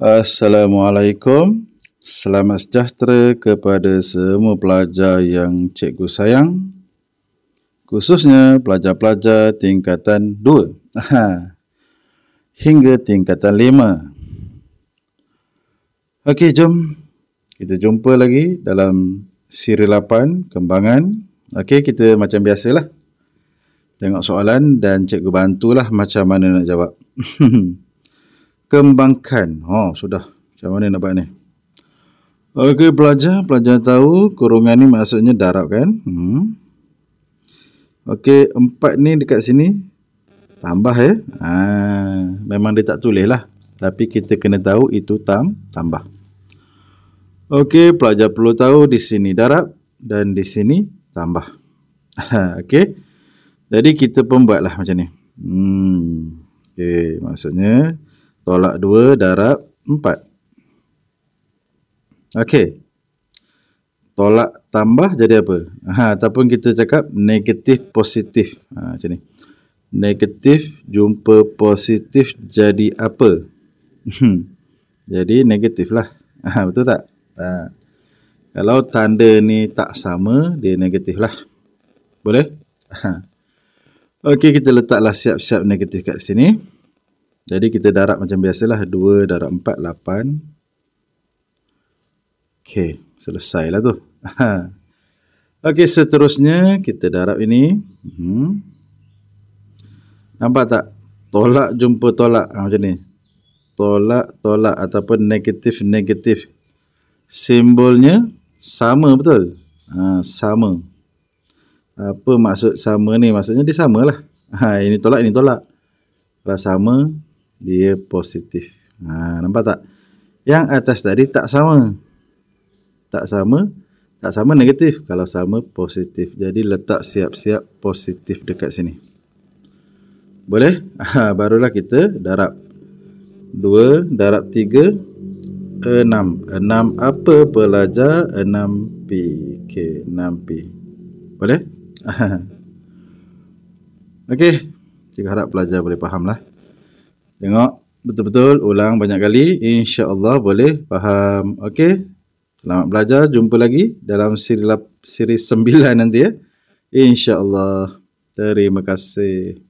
Assalamualaikum. Selamat sejahtera kepada semua pelajar yang cikgu sayang. Khususnya pelajar-pelajar tingkatan 2 hingga tingkatan 5. Okey, jom. Kita jumpa lagi dalam siri 8 kembangan. Okey, kita macam biasalah. Tengok soalan dan cikgu bantulah macam mana nak jawab. kembangkan. Oh, sudah. Macam mana nampak ni? Okey, pelajar. Pelajar tahu kurungan ni maksudnya darab kan? Hmm. Okey, empat ni dekat sini. Tambah ya. Eh? Ha, memang dia tak tulis lah. Tapi kita kena tahu itu tam tambah. Okey, pelajar perlu tahu di sini darab dan di sini tambah. Okey. Jadi kita pembuatlah macam ni. Hmm. Okey, maksudnya tolak 2 darab 4. Okey. Tolak tambah jadi apa? Ha, ataupun kita cakap negatif positif. Ha, macam ni. Negatif jumpa positif jadi apa? Hmm. jadi negatif lah. Ha, betul tak? Ha. Kalau tanda ni tak sama, dia negatif lah. Boleh? Ha. Okey, kita letaklah siap-siap negatif kat sini. Jadi kita darab macam biasalah 2 darab 4 8. Okey, selesailah tu. Okey, seterusnya kita darab ini. Hmm. Nampak tak? Tolak jumpa tolak ha, macam ni. Tolak tolak ataupun negatif negatif. Simbolnya sama betul? Ha, sama. Apa maksud sama ni? Maksudnya dia samalah. Ha, ini tolak, ini tolak. Kalau sama, dia positif. Ha, nampak tak? Yang atas tadi tak sama. Tak sama. Tak sama negatif. Kalau sama positif. Jadi letak siap-siap positif dekat sini. Boleh? Ha, barulah kita darab. 2 darab 3 6 6 apa pelajar 6 P ok 6 P boleh Okey, jika harap pelajar boleh faham lah tengok betul-betul ulang banyak kali insya-Allah boleh faham okey selamat belajar jumpa lagi dalam siri siri 9 nanti ya insya-Allah terima kasih